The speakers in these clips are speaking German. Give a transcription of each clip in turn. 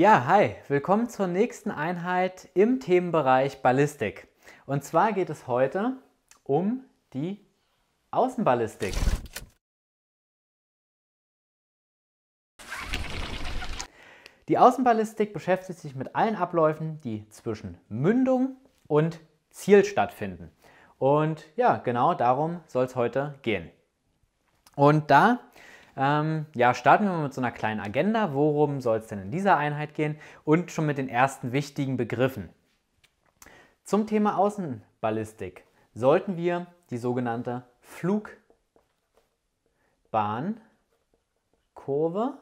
Ja, hi, willkommen zur nächsten Einheit im Themenbereich Ballistik. Und zwar geht es heute um die Außenballistik. Die Außenballistik beschäftigt sich mit allen Abläufen, die zwischen Mündung und Ziel stattfinden. Und ja, genau darum soll es heute gehen. Und da ähm, ja, starten wir mal mit so einer kleinen Agenda. Worum soll es denn in dieser Einheit gehen? Und schon mit den ersten wichtigen Begriffen. Zum Thema Außenballistik sollten wir die sogenannte Flugbahnkurve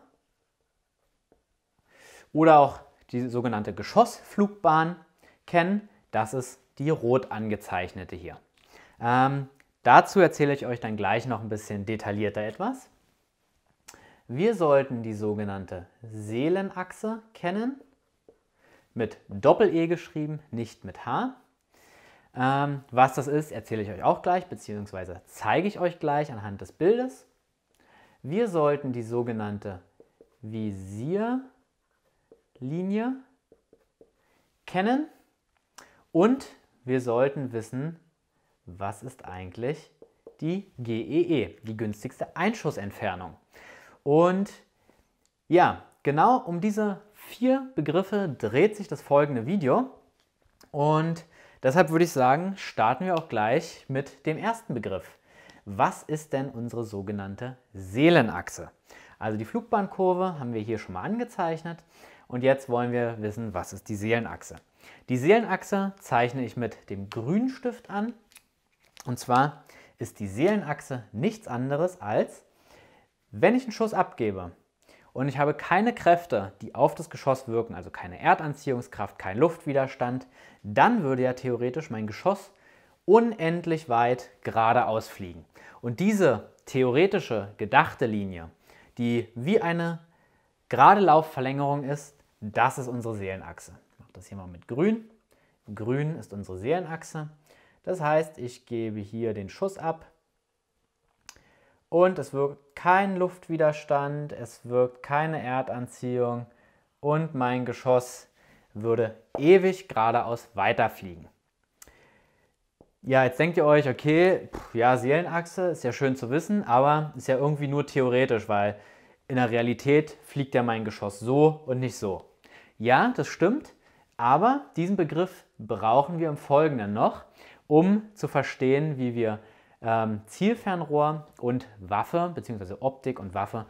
oder auch die sogenannte Geschossflugbahn kennen. Das ist die rot angezeichnete hier. Ähm, dazu erzähle ich euch dann gleich noch ein bisschen detaillierter etwas. Wir sollten die sogenannte Seelenachse kennen, mit Doppel-E geschrieben, nicht mit H. Ähm, was das ist, erzähle ich euch auch gleich, beziehungsweise zeige ich euch gleich anhand des Bildes. Wir sollten die sogenannte Visierlinie kennen und wir sollten wissen, was ist eigentlich die GEE, e, die günstigste Einschussentfernung. Und ja, genau um diese vier Begriffe dreht sich das folgende Video. Und deshalb würde ich sagen, starten wir auch gleich mit dem ersten Begriff. Was ist denn unsere sogenannte Seelenachse? Also die Flugbahnkurve haben wir hier schon mal angezeichnet. Und jetzt wollen wir wissen, was ist die Seelenachse? Die Seelenachse zeichne ich mit dem grünen Stift an. Und zwar ist die Seelenachse nichts anderes als wenn ich einen Schuss abgebe und ich habe keine Kräfte, die auf das Geschoss wirken, also keine Erdanziehungskraft, kein Luftwiderstand, dann würde ja theoretisch mein Geschoss unendlich weit geradeaus fliegen. Und diese theoretische, gedachte Linie, die wie eine gerade Laufverlängerung ist, das ist unsere Seelenachse. Ich mache das hier mal mit grün. Grün ist unsere Seelenachse. Das heißt, ich gebe hier den Schuss ab, und es wirkt kein Luftwiderstand, es wirkt keine Erdanziehung und mein Geschoss würde ewig geradeaus weiterfliegen. Ja, jetzt denkt ihr euch, okay, pff, ja, Seelenachse ist ja schön zu wissen, aber ist ja irgendwie nur theoretisch, weil in der Realität fliegt ja mein Geschoss so und nicht so. Ja, das stimmt, aber diesen Begriff brauchen wir im Folgenden noch, um zu verstehen, wie wir ähm, Zielfernrohr und Waffe, bzw. Optik und Waffe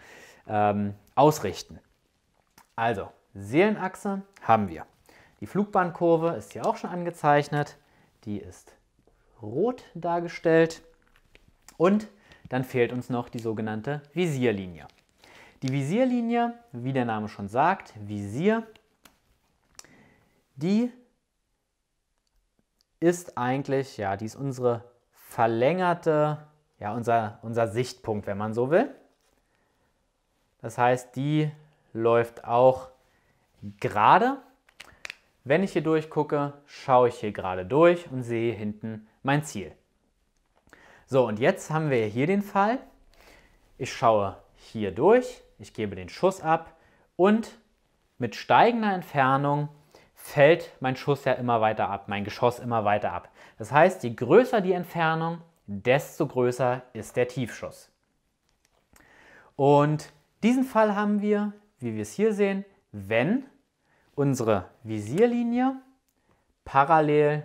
ähm, ausrichten. Also, Seelenachse haben wir. Die Flugbahnkurve ist hier auch schon angezeichnet. Die ist rot dargestellt. Und dann fehlt uns noch die sogenannte Visierlinie. Die Visierlinie, wie der Name schon sagt, Visier, die ist eigentlich, ja, die ist unsere verlängerte, ja, unser, unser Sichtpunkt, wenn man so will. Das heißt, die läuft auch gerade. Wenn ich hier durchgucke, schaue ich hier gerade durch und sehe hinten mein Ziel. So, und jetzt haben wir hier den Fall. Ich schaue hier durch, ich gebe den Schuss ab und mit steigender Entfernung fällt mein Schuss ja immer weiter ab, mein Geschoss immer weiter ab. Das heißt, je größer die Entfernung, desto größer ist der Tiefschuss. Und diesen Fall haben wir, wie wir es hier sehen, wenn unsere Visierlinie parallel,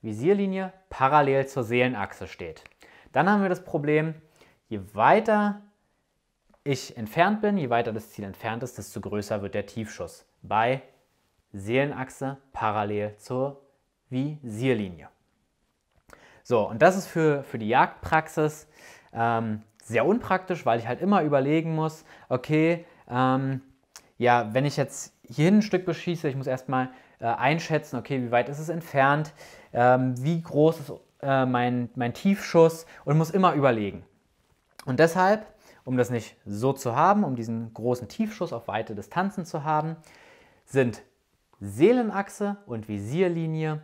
Visierlinie parallel zur Seelenachse steht. Dann haben wir das Problem, je weiter ich entfernt bin, je weiter das Ziel entfernt ist, desto größer wird der Tiefschuss bei Seelenachse parallel zur Visierlinie. So, und das ist für, für die Jagdpraxis ähm, sehr unpraktisch, weil ich halt immer überlegen muss, okay, ähm, ja, wenn ich jetzt hier ein Stück beschieße, ich muss erstmal äh, einschätzen, okay, wie weit ist es entfernt, ähm, wie groß ist äh, mein, mein Tiefschuss und muss immer überlegen. Und deshalb, um das nicht so zu haben, um diesen großen Tiefschuss auf weite Distanzen zu haben, sind Seelenachse und Visierlinie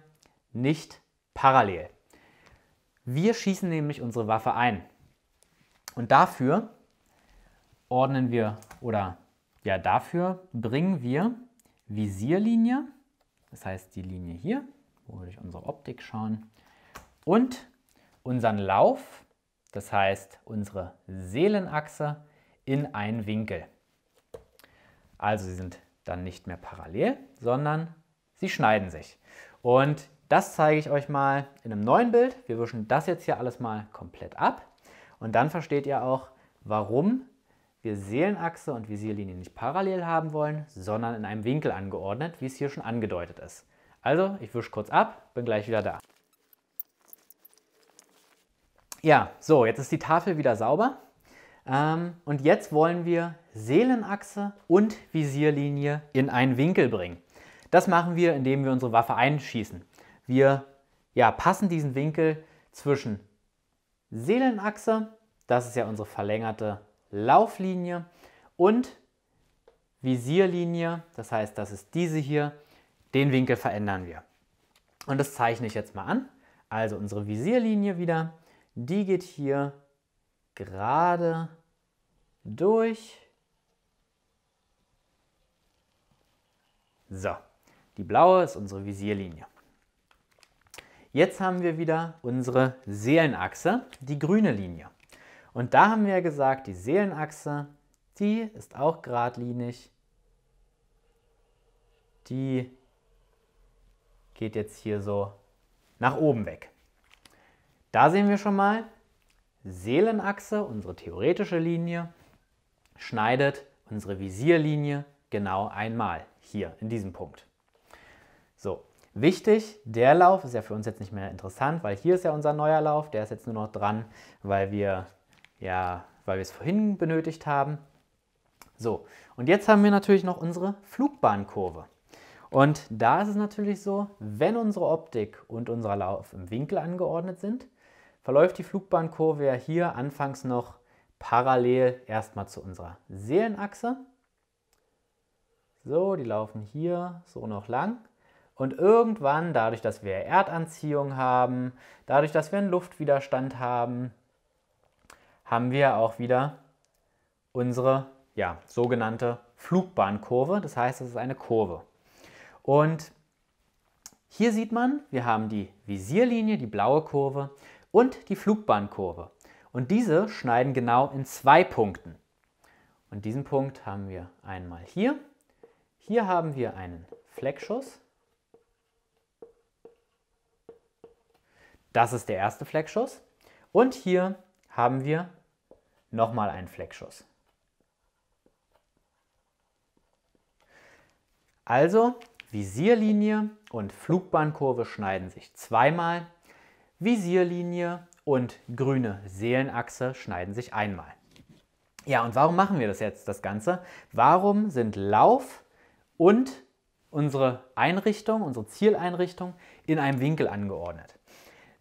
nicht parallel. Wir schießen nämlich unsere Waffe ein. Und dafür ordnen wir oder ja, dafür bringen wir Visierlinie, das heißt die Linie hier, wo wir durch unsere Optik schauen, und unseren Lauf, das heißt unsere Seelenachse, in einen Winkel. Also sie sind dann nicht mehr parallel, sondern sie schneiden sich. Und das zeige ich euch mal in einem neuen Bild. Wir wischen das jetzt hier alles mal komplett ab und dann versteht ihr auch, warum wir Seelenachse und Visierlinie nicht parallel haben wollen, sondern in einem Winkel angeordnet, wie es hier schon angedeutet ist. Also, ich wische kurz ab, bin gleich wieder da. Ja, so, jetzt ist die Tafel wieder sauber. Ähm, und jetzt wollen wir Seelenachse und Visierlinie in einen Winkel bringen. Das machen wir, indem wir unsere Waffe einschießen. Wir ja, passen diesen Winkel zwischen Seelenachse, das ist ja unsere verlängerte Lauflinie, und Visierlinie, das heißt, das ist diese hier, den Winkel verändern wir. Und das zeichne ich jetzt mal an. Also unsere Visierlinie wieder, die geht hier gerade durch So, die blaue ist unsere Visierlinie. Jetzt haben wir wieder unsere Seelenachse, die grüne Linie. Und da haben wir gesagt, die Seelenachse, die ist auch geradlinig. Die geht jetzt hier so nach oben weg. Da sehen wir schon mal, Seelenachse, unsere theoretische Linie, schneidet unsere Visierlinie genau einmal hier in diesem Punkt. So, wichtig, der Lauf ist ja für uns jetzt nicht mehr interessant, weil hier ist ja unser neuer Lauf, der ist jetzt nur noch dran, weil wir ja, weil wir es vorhin benötigt haben. So, und jetzt haben wir natürlich noch unsere Flugbahnkurve. Und da ist es natürlich so, wenn unsere Optik und unser Lauf im Winkel angeordnet sind, verläuft die Flugbahnkurve ja hier anfangs noch parallel erstmal zu unserer Seelenachse so, die laufen hier so noch lang. Und irgendwann, dadurch, dass wir Erdanziehung haben, dadurch, dass wir einen Luftwiderstand haben, haben wir auch wieder unsere ja, sogenannte Flugbahnkurve. Das heißt, es ist eine Kurve. Und hier sieht man, wir haben die Visierlinie, die blaue Kurve und die Flugbahnkurve. Und diese schneiden genau in zwei Punkten. Und diesen Punkt haben wir einmal hier hier haben wir einen Fleckschuss. Das ist der erste Fleckschuss. Und hier haben wir nochmal einen Fleckschuss. Also Visierlinie und Flugbahnkurve schneiden sich zweimal, Visierlinie und grüne Seelenachse schneiden sich einmal. Ja, und warum machen wir das jetzt, das Ganze? Warum sind Lauf und unsere Einrichtung, unsere Zieleinrichtung in einem Winkel angeordnet.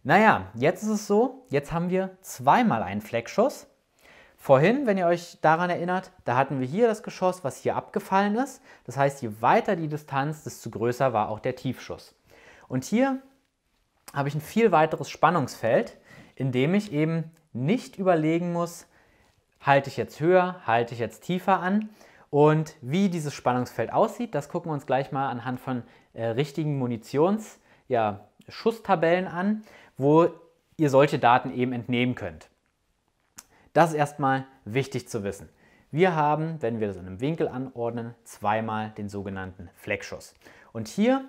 Naja, jetzt ist es so, jetzt haben wir zweimal einen Fleckschuss. Vorhin, wenn ihr euch daran erinnert, da hatten wir hier das Geschoss, was hier abgefallen ist. Das heißt, je weiter die Distanz, desto größer war auch der Tiefschuss. Und hier habe ich ein viel weiteres Spannungsfeld, in dem ich eben nicht überlegen muss, halte ich jetzt höher, halte ich jetzt tiefer an, und wie dieses Spannungsfeld aussieht, das gucken wir uns gleich mal anhand von äh, richtigen Munitionsschusstabellen ja, an, wo ihr solche Daten eben entnehmen könnt. Das ist erstmal wichtig zu wissen. Wir haben, wenn wir das in einem Winkel anordnen, zweimal den sogenannten Fleckschuss. Und hier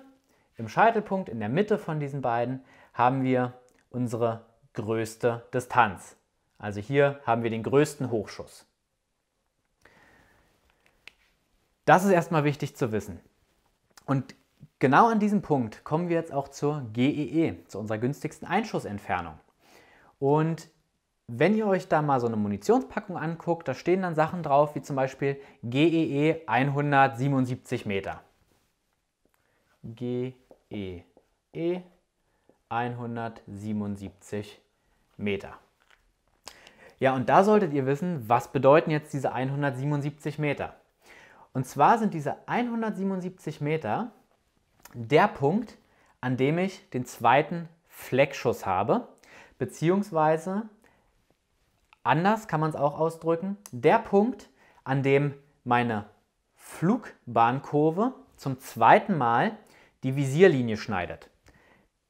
im Scheitelpunkt, in der Mitte von diesen beiden, haben wir unsere größte Distanz. Also hier haben wir den größten Hochschuss. Das ist erstmal wichtig zu wissen. Und genau an diesem Punkt kommen wir jetzt auch zur GEE, e, zu unserer günstigsten Einschussentfernung. Und wenn ihr euch da mal so eine Munitionspackung anguckt, da stehen dann Sachen drauf, wie zum Beispiel GEE 177 e Meter. GEE 177 e Meter. Ja, und da solltet ihr wissen, was bedeuten jetzt diese 177 Meter? Und zwar sind diese 177 Meter der Punkt, an dem ich den zweiten Fleckschuss habe, beziehungsweise anders kann man es auch ausdrücken, der Punkt, an dem meine Flugbahnkurve zum zweiten Mal die Visierlinie schneidet.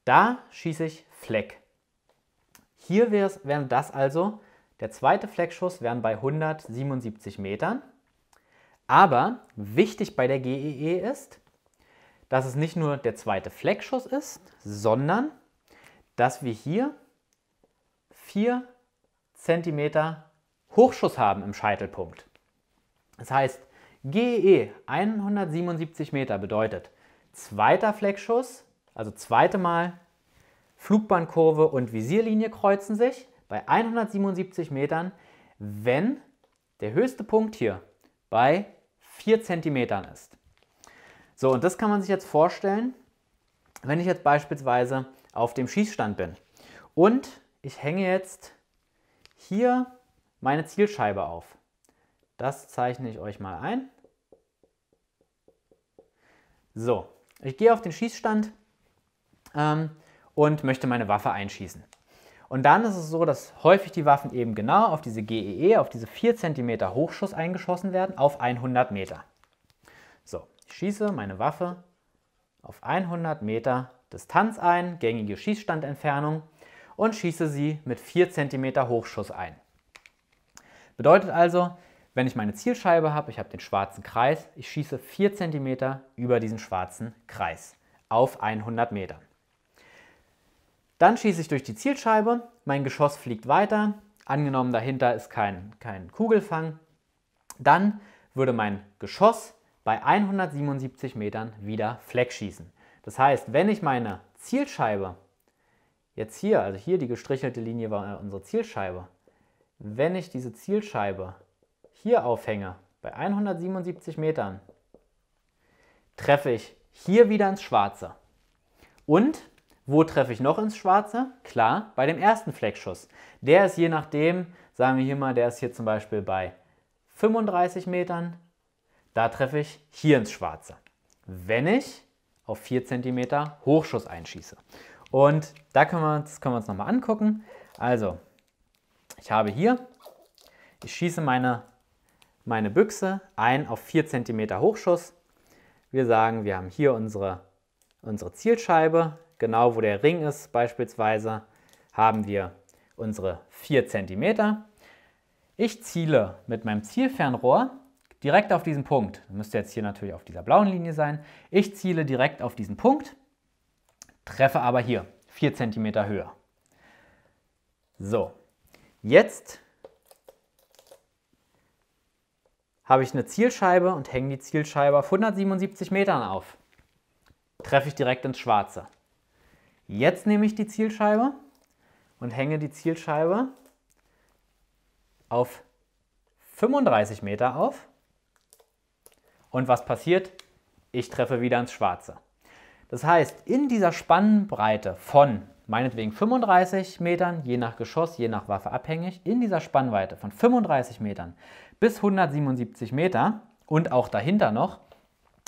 Da schieße ich Fleck. Hier wären das also, der zweite Fleckschuss wären bei 177 Metern aber wichtig bei der GEE e ist, dass es nicht nur der zweite Fleckschuss ist, sondern dass wir hier 4 cm Hochschuss haben im Scheitelpunkt. Das heißt, GEE 177 e Meter bedeutet zweiter Fleckschuss, also zweite Mal Flugbahnkurve und Visierlinie kreuzen sich bei 177 Metern, wenn der höchste Punkt hier bei 4 cm ist. So, und das kann man sich jetzt vorstellen, wenn ich jetzt beispielsweise auf dem Schießstand bin und ich hänge jetzt hier meine Zielscheibe auf. Das zeichne ich euch mal ein. So, ich gehe auf den Schießstand ähm, und möchte meine Waffe einschießen. Und dann ist es so, dass häufig die Waffen eben genau auf diese GEE, e, auf diese 4 cm Hochschuss eingeschossen werden, auf 100 Meter. So, ich schieße meine Waffe auf 100 Meter Distanz ein, gängige Schießstandentfernung und schieße sie mit 4 cm Hochschuss ein. Bedeutet also, wenn ich meine Zielscheibe habe, ich habe den schwarzen Kreis, ich schieße 4 cm über diesen schwarzen Kreis auf 100 Meter. Dann schieße ich durch die Zielscheibe, mein Geschoss fliegt weiter, angenommen dahinter ist kein, kein Kugelfang, dann würde mein Geschoss bei 177 Metern wieder Fleck schießen. Das heißt, wenn ich meine Zielscheibe, jetzt hier, also hier die gestrichelte Linie war unsere Zielscheibe, wenn ich diese Zielscheibe hier aufhänge, bei 177 Metern, treffe ich hier wieder ins Schwarze. Und wo treffe ich noch ins Schwarze? Klar, bei dem ersten Fleckschuss. Der ist je nachdem, sagen wir hier mal, der ist hier zum Beispiel bei 35 Metern. Da treffe ich hier ins Schwarze. Wenn ich auf 4 cm Hochschuss einschieße. Und da können wir uns, können wir uns nochmal angucken. Also, ich habe hier, ich schieße meine, meine Büchse ein auf 4 cm Hochschuss. Wir sagen, wir haben hier unsere, unsere Zielscheibe, genau wo der Ring ist beispielsweise, haben wir unsere 4 cm. Ich ziele mit meinem Zielfernrohr direkt auf diesen Punkt. Das müsste jetzt hier natürlich auf dieser blauen Linie sein. Ich ziele direkt auf diesen Punkt, treffe aber hier 4 cm höher. So, jetzt habe ich eine Zielscheibe und hänge die Zielscheibe auf 177 Metern auf. Treffe ich direkt ins Schwarze. Jetzt nehme ich die Zielscheibe und hänge die Zielscheibe auf 35 Meter auf. Und was passiert? Ich treffe wieder ins Schwarze. Das heißt, in dieser Spannbreite von meinetwegen 35 Metern, je nach Geschoss, je nach Waffe abhängig, in dieser Spannweite von 35 Metern bis 177 Meter und auch dahinter noch,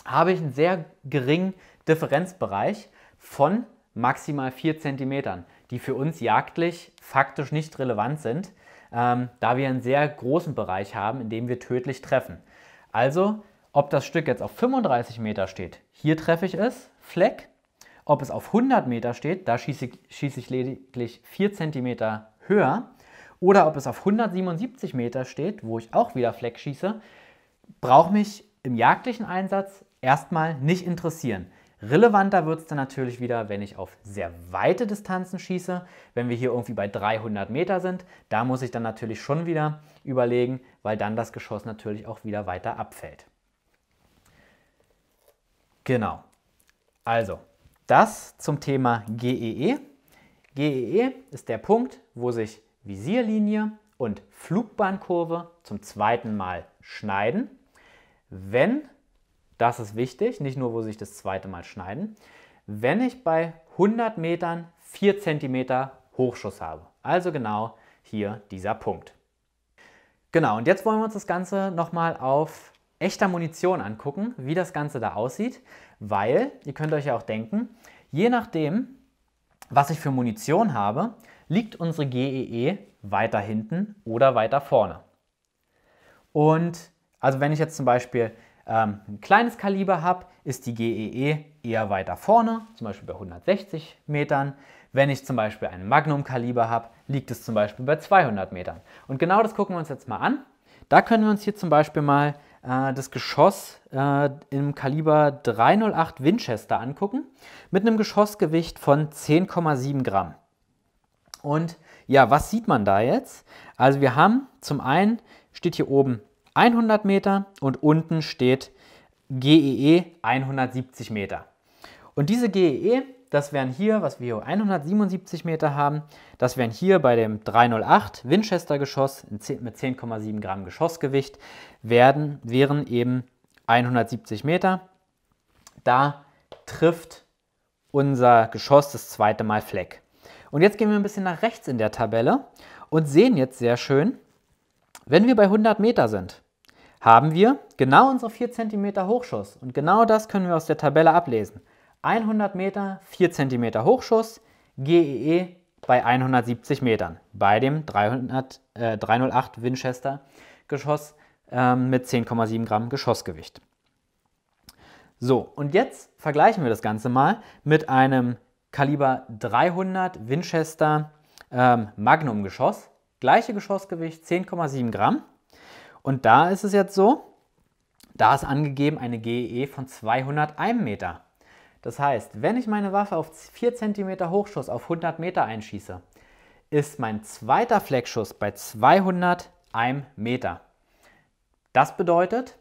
habe ich einen sehr geringen Differenzbereich von maximal 4 cm, die für uns jagdlich faktisch nicht relevant sind, ähm, da wir einen sehr großen Bereich haben, in dem wir tödlich treffen. Also, ob das Stück jetzt auf 35 Meter steht, hier treffe ich es, Fleck. Ob es auf 100 Meter steht, da schieße ich, schieße ich lediglich 4 cm höher. Oder ob es auf 177 Meter steht, wo ich auch wieder Fleck schieße, braucht mich im jagdlichen Einsatz erstmal nicht interessieren. Relevanter wird es dann natürlich wieder, wenn ich auf sehr weite Distanzen schieße. Wenn wir hier irgendwie bei 300 Meter sind, da muss ich dann natürlich schon wieder überlegen, weil dann das Geschoss natürlich auch wieder weiter abfällt. Genau. Also, das zum Thema GEE. GEE e ist der Punkt, wo sich Visierlinie und Flugbahnkurve zum zweiten Mal schneiden, wenn das ist wichtig, nicht nur, wo sich das zweite Mal schneiden. Wenn ich bei 100 Metern 4 cm Hochschuss habe, also genau hier dieser Punkt. Genau, und jetzt wollen wir uns das Ganze nochmal auf echter Munition angucken, wie das Ganze da aussieht, weil, ihr könnt euch ja auch denken, je nachdem, was ich für Munition habe, liegt unsere GEE e weiter hinten oder weiter vorne. Und also wenn ich jetzt zum Beispiel ähm, ein kleines Kaliber habe, ist die GEE e eher weiter vorne, zum Beispiel bei 160 Metern. Wenn ich zum Beispiel ein Magnum-Kaliber habe, liegt es zum Beispiel bei 200 Metern. Und genau das gucken wir uns jetzt mal an. Da können wir uns hier zum Beispiel mal äh, das Geschoss äh, im Kaliber 308 Winchester angucken, mit einem Geschossgewicht von 10,7 Gramm. Und ja, was sieht man da jetzt? Also wir haben zum einen steht hier oben 100 Meter und unten steht GEE 170 e Meter. Und diese GEE, e, das wären hier, was wir hier 177 Meter haben, das wären hier bei dem 308 Winchester-Geschoss mit 10,7 Gramm Geschossgewicht, werden, wären eben 170 Meter. Da trifft unser Geschoss das zweite Mal Fleck. Und jetzt gehen wir ein bisschen nach rechts in der Tabelle und sehen jetzt sehr schön, wenn wir bei 100 Meter sind, haben wir genau unsere 4 cm Hochschuss. Und genau das können wir aus der Tabelle ablesen. 100 Meter, 4 cm Hochschuss, GEE e bei 170 Metern bei dem 300, äh, 308 Winchester Geschoss äh, mit 10,7 Gramm Geschossgewicht. So, und jetzt vergleichen wir das Ganze mal mit einem Kaliber 300 Winchester ähm, Magnum Geschoss. Gleiche Geschossgewicht, 10,7 Gramm. Und da ist es jetzt so, da ist angegeben eine GE von 201 Meter. Das heißt, wenn ich meine Waffe auf 4 cm Hochschuss auf 100 Meter einschieße, ist mein zweiter Fleckschuss bei 201 Meter. Das bedeutet,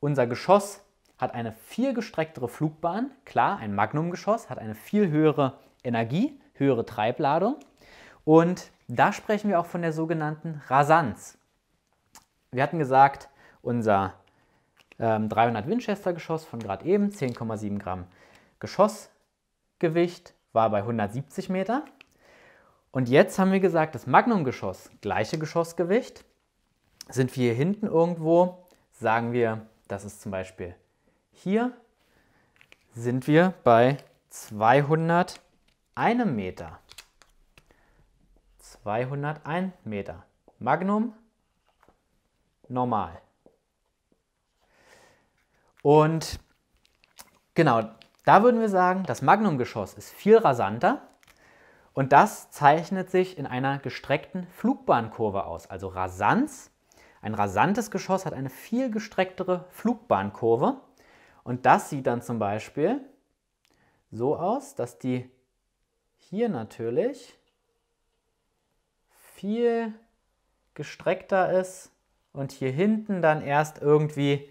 unser Geschoss hat eine viel gestrecktere Flugbahn. Klar, ein Magnumgeschoss hat eine viel höhere Energie, höhere Treibladung. Und da sprechen wir auch von der sogenannten Rasanz. Wir hatten gesagt, unser ähm, 300 Winchester Geschoss von gerade eben, 10,7 Gramm Geschossgewicht, war bei 170 Meter. Und jetzt haben wir gesagt, das Magnum-Geschoss, gleiche Geschossgewicht, sind wir hier hinten irgendwo, sagen wir, das ist zum Beispiel hier, sind wir bei 201 Meter. 201 Meter. Magnum normal. Und genau, da würden wir sagen, das Magnumgeschoss ist viel rasanter und das zeichnet sich in einer gestreckten Flugbahnkurve aus, also Rasanz. Ein rasantes Geschoss hat eine viel gestrecktere Flugbahnkurve und das sieht dann zum Beispiel so aus, dass die hier natürlich viel gestreckter ist und hier hinten dann erst irgendwie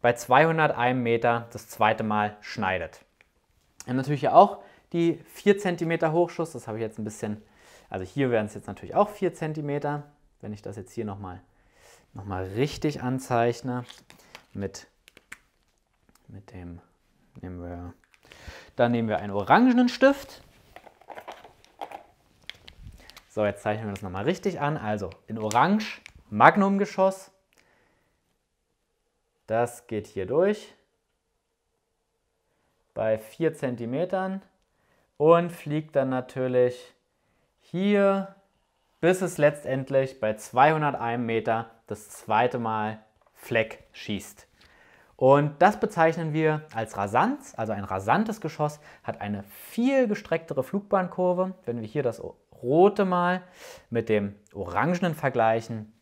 bei 201 Meter das zweite Mal schneidet. Und natürlich auch die 4 cm Hochschuss, das habe ich jetzt ein bisschen, also hier wären es jetzt natürlich auch 4 cm, wenn ich das jetzt hier nochmal noch mal richtig anzeichne mit, mit dem, nehmen wir, dann nehmen wir einen orangenen Stift. So, jetzt zeichnen wir das nochmal richtig an, also in orange Magnumgeschoss. Das geht hier durch bei 4 cm und fliegt dann natürlich hier, bis es letztendlich bei 201 Meter das zweite Mal Fleck schießt. Und das bezeichnen wir als Rasanz, also ein rasantes Geschoss hat eine viel gestrecktere Flugbahnkurve. Wenn wir hier das rote Mal mit dem orangenen vergleichen,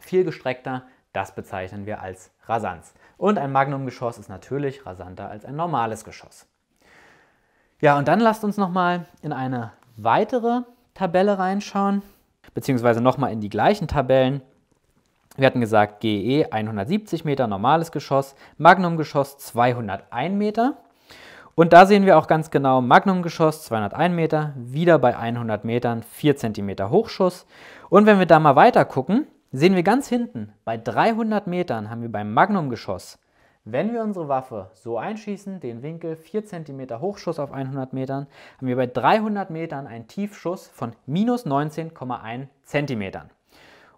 viel gestreckter, das bezeichnen wir als Rasanz. Und ein Magnumgeschoss ist natürlich rasanter als ein normales Geschoss. Ja, und dann lasst uns nochmal in eine weitere Tabelle reinschauen, beziehungsweise nochmal in die gleichen Tabellen. Wir hatten gesagt, GE 170 Meter, normales Geschoss, Magnumgeschoss 201 Meter. Und da sehen wir auch ganz genau Magnumgeschoss 201 Meter, wieder bei 100 Metern 4 cm Hochschuss. Und wenn wir da mal weiter gucken, Sehen wir ganz hinten, bei 300 Metern haben wir beim Magnumgeschoss, wenn wir unsere Waffe so einschießen, den Winkel 4 cm Hochschuss auf 100 Metern, haben wir bei 300 Metern einen Tiefschuss von minus 19,1 cm.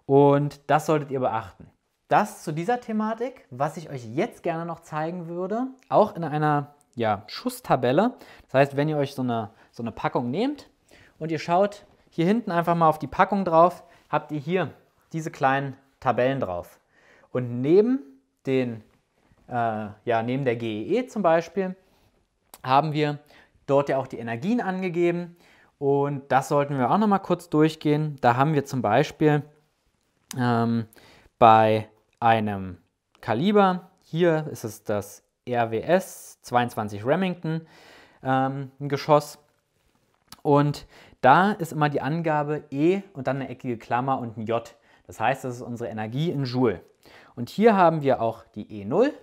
Und das solltet ihr beachten. Das zu dieser Thematik, was ich euch jetzt gerne noch zeigen würde, auch in einer ja, Schusstabelle. Das heißt, wenn ihr euch so eine, so eine Packung nehmt und ihr schaut hier hinten einfach mal auf die Packung drauf, habt ihr hier diese kleinen Tabellen drauf. Und neben, den, äh, ja, neben der GEE e zum Beispiel haben wir dort ja auch die Energien angegeben. Und das sollten wir auch nochmal kurz durchgehen. Da haben wir zum Beispiel ähm, bei einem Kaliber, hier ist es das RWS 22 Remington ähm, Geschoss. Und da ist immer die Angabe E und dann eine eckige Klammer und ein J. Das heißt, das ist unsere Energie in Joule. Und hier haben wir auch die E0.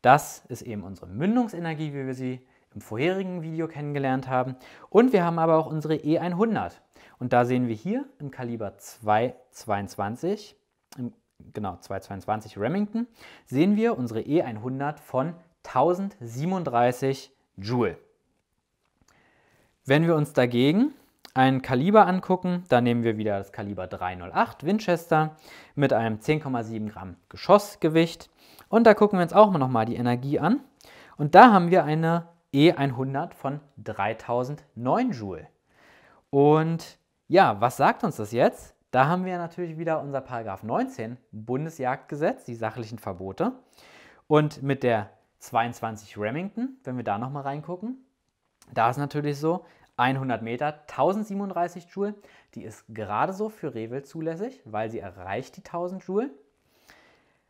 Das ist eben unsere Mündungsenergie, wie wir sie im vorherigen Video kennengelernt haben. Und wir haben aber auch unsere E100. Und da sehen wir hier im Kaliber 222, im, genau 222 Remington, sehen wir unsere E100 von 1037 Joule. Wenn wir uns dagegen ein Kaliber angucken. Da nehmen wir wieder das Kaliber 308 Winchester mit einem 10,7 Gramm Geschossgewicht. Und da gucken wir uns auch noch mal die Energie an. Und da haben wir eine E100 von 3009 Joule. Und ja, was sagt uns das jetzt? Da haben wir natürlich wieder unser Paragraph 19 Bundesjagdgesetz, die sachlichen Verbote. Und mit der 22 Remington, wenn wir da nochmal reingucken, da ist natürlich so, 100 Meter 1037 Joule. Die ist gerade so für Revel zulässig, weil sie erreicht die 1000 Joule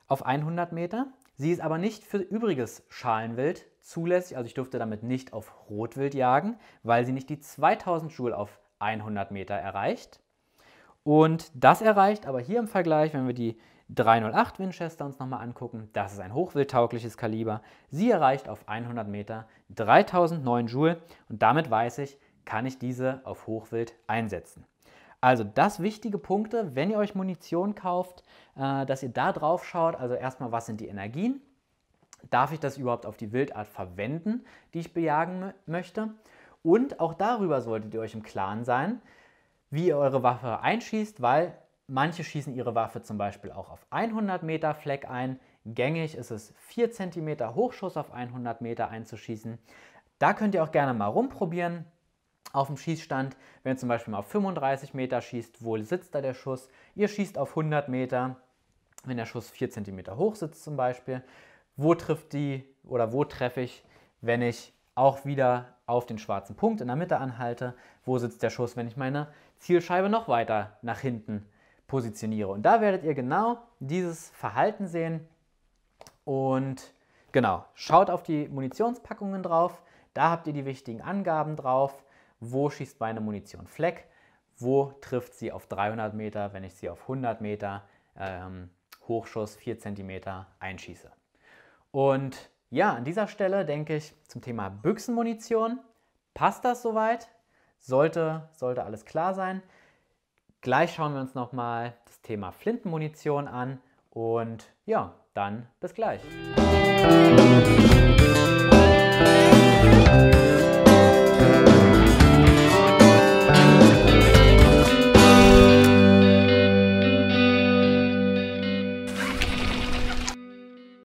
auf 100 Meter. Sie ist aber nicht für übriges Schalenwild zulässig, also ich durfte damit nicht auf Rotwild jagen, weil sie nicht die 2000 Joule auf 100 Meter erreicht. Und das erreicht aber hier im Vergleich, wenn wir die 308 Winchester uns nochmal angucken, das ist ein hochwildtaugliches Kaliber. Sie erreicht auf 100 Meter 3009 Joule und damit weiß ich, kann ich diese auf Hochwild einsetzen. Also das wichtige Punkte, wenn ihr euch Munition kauft, äh, dass ihr da drauf schaut, also erstmal, was sind die Energien? Darf ich das überhaupt auf die Wildart verwenden, die ich bejagen möchte? Und auch darüber solltet ihr euch im Klaren sein, wie ihr eure Waffe einschießt, weil manche schießen ihre Waffe zum Beispiel auch auf 100 Meter Fleck ein. Gängig ist es 4 cm Hochschuss auf 100 Meter einzuschießen. Da könnt ihr auch gerne mal rumprobieren auf dem Schießstand, wenn ihr zum Beispiel mal auf 35 Meter schießt, wo sitzt da der Schuss? Ihr schießt auf 100 Meter, wenn der Schuss 4 cm hoch sitzt zum Beispiel. Wo trifft die oder wo treffe ich, wenn ich auch wieder auf den schwarzen Punkt in der Mitte anhalte? Wo sitzt der Schuss, wenn ich meine Zielscheibe noch weiter nach hinten positioniere? Und da werdet ihr genau dieses Verhalten sehen. Und genau, schaut auf die Munitionspackungen drauf. Da habt ihr die wichtigen Angaben drauf wo schießt meine Munition Fleck, wo trifft sie auf 300 Meter, wenn ich sie auf 100 Meter ähm, Hochschuss 4 cm einschieße. Und ja, an dieser Stelle denke ich zum Thema Büchsenmunition, passt das soweit? Sollte, sollte alles klar sein. Gleich schauen wir uns nochmal das Thema Flintenmunition an und ja, dann bis gleich.